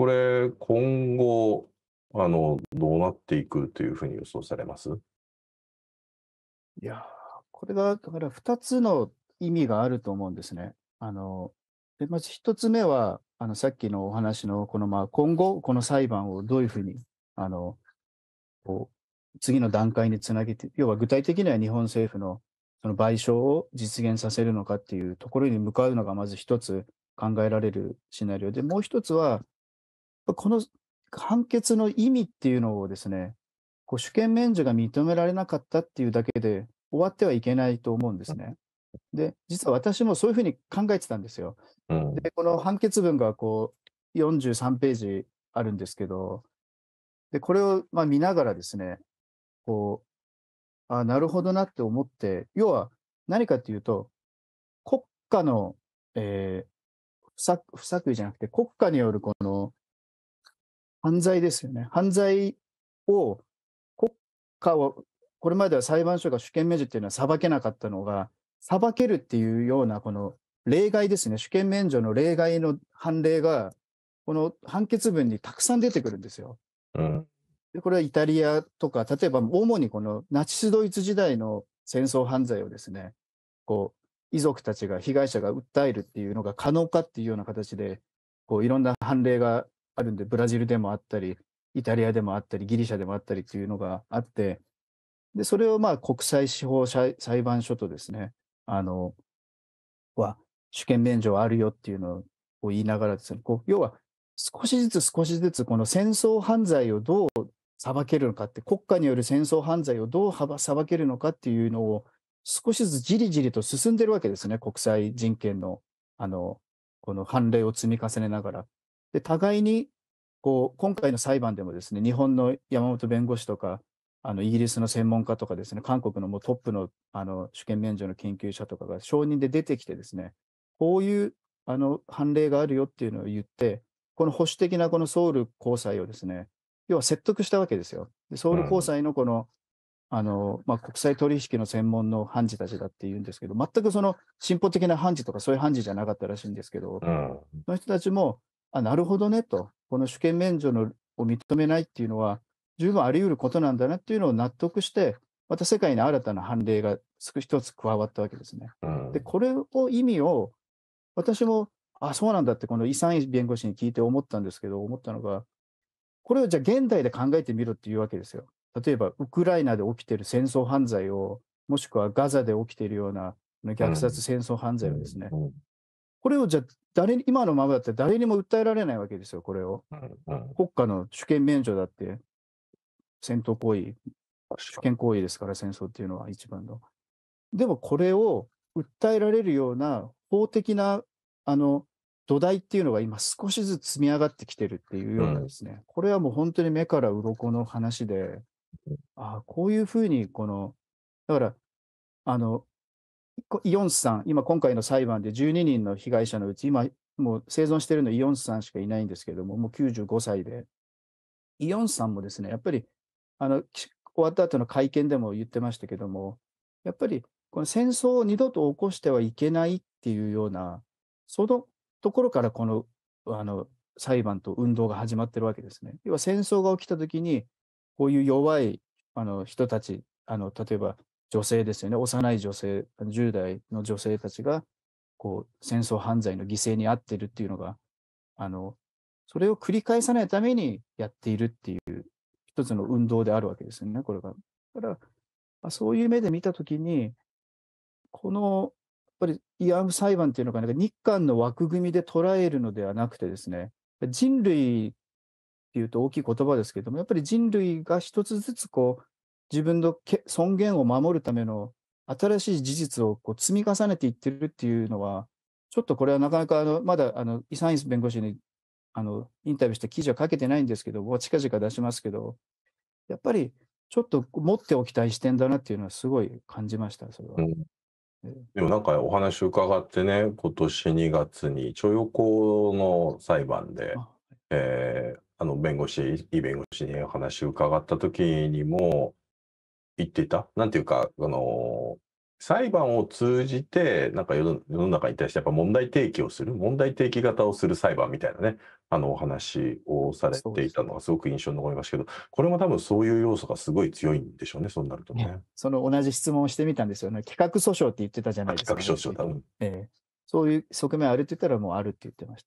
これ、今後、あの、どうなっていくというふうに予想されますいやこれが、だから2つの意味があると思うんですね。あの、でまず1つ目は、あの、さっきのお話の、この、まあ、今後、この裁判をどういうふうに、あの、こう、次の段階につなげて、要は具体的には日本政府のその賠償を実現させるのかっていうところに向かうのがまず1つ考えられるシナリオで、もう1つは、この判決の意味っていうのをですね、こう主権免除が認められなかったっていうだけで終わってはいけないと思うんですね。で、実は私もそういうふうに考えてたんですよ。うん、で、この判決文がこう43ページあるんですけど、で、これをま見ながらですね、こう、あなるほどなって思って、要は何かっていうと、国家の、えー、不作為じゃなくて、国家によるこの犯罪ですよね。犯罪を国家を、これまでは裁判所が主権命じっていうのは裁けなかったのが、裁けるっていうようなこの例外ですね、主権免除の例外の判例が、この判決文にたくさん出てくるんですよ。うん、でこれはイタリアとか、例えば主にこのナチス・ドイツ時代の戦争犯罪をですね、こう遺族たちが、被害者が訴えるっていうのが可能かっていうような形で、こういろんな判例があるんで、ブラジルでもあったり、イタリアでもあったり、ギリシャでもあったりというのがあって、で、それをまあ国際司法裁判所とですね、あの、は、主権免除はあるよっていうのを言いながらですね、こう、要は少しずつ少しずつこの戦争犯罪をどう裁けるのかって、国家による戦争犯罪をどう裁けるのかっていうのを少しずつじりじりと進んでるわけですね、国際人権の、あの、この判例を積み重ねながら。で互いにこう今回の裁判でもですね日本の山本弁護士とかあのイギリスの専門家とかですね韓国のもうトップのあの主権免除の研究者とかが証人で出てきてですねこういうあの判例があるよっていうのを言ってこの保守的なこのソウル高裁をですね要は説得したわけですよ。でソウル高裁のこの、うん、あのまあ、国際取引の専門の判事たちだっていうんですけど、全くその進歩的な判事とかそういう判事じゃなかったらしいんですけど、うん、その人たちもあ、なるほどねと、この主権免除のを認めないっていうのは、十分あり得ることなんだなっていうのを納得して、また世界に新たな判例が一つ加わったわけですね。で、これを意味を、私も、あ、そうなんだって、この遺産弁護士に聞いて思ったんですけど、思ったのが、これをじゃあ現代で考えてみろっていうわけですよ。例えば、ウクライナで起きている戦争犯罪を、もしくはガザで起きているような虐殺戦争犯罪をですね、これをじゃ誰に、今のままだったら誰にも訴えられないわけですよ、これを。国家の主権免除だって、戦闘行為、主権行為ですから、戦争っていうのは一番の。でもこれを訴えられるような法的なあの土台っていうのが今少しずつ積み上がってきてるっていうようなですね、うん、これはもう本当に目から鱗の話で、ああ、こういうふうにこの、だから、あの、イオンさん、今今回の裁判で12人の被害者のうち、今もう生存しているのイオンさんしかいないんですけれども、もう95歳で、イオンさんもですね、やっぱりあの終わった後の会見でも言ってましたけども、やっぱりこの戦争を二度と起こしてはいけないっていうような、そのところからこのあの裁判と運動が始まってるわけですね。要は戦争が起きた時に、こういう弱いあの人たち、あの例えば女性ですよね、幼い女性、10代の女性たちが、こう、戦争犯罪の犠牲に遭ってるっていうのが、あの、それを繰り返さないためにやっているっていう、一つの運動であるわけですよね、これが。だから、まあ、そういう目で見たときに、この、やっぱり慰安婦裁判っていうのが、日韓の枠組みで捉えるのではなくてですね、人類っていうと大きい言葉ですけども、やっぱり人類が一つずつこう、自分の尊厳を守るための新しい事実をこう積み重ねていってるっていうのは、ちょっとこれはなかなかあのまだあのイ・サインス弁護士にあのインタビューして記事は書けてないんですけど、近々出しますけど、やっぱりちょっと持っておきたい視点だなっていうのはすごい感じました、それは。うんでもなんかお話伺ってね、今年2月に徴用工の裁判で、えー、あの弁護士、いい弁護士にお話伺った時にも、言っていた。なんていうか、あの裁判を通じて、なんか世の中に対してやっぱ問題提起をする、問題提起型をする裁判みたいなね、あのお話をされていたのがすごく印象に残りましたけど、これも多分そういう要素がすごい強いんでしょうね、そうなるとね。ねその同じ質問をしてみたんですよね。企画訴訟って言ってたじゃないですか、ね、企画訴訟えー、そういう側面あるって言ったらもうあるって言ってました。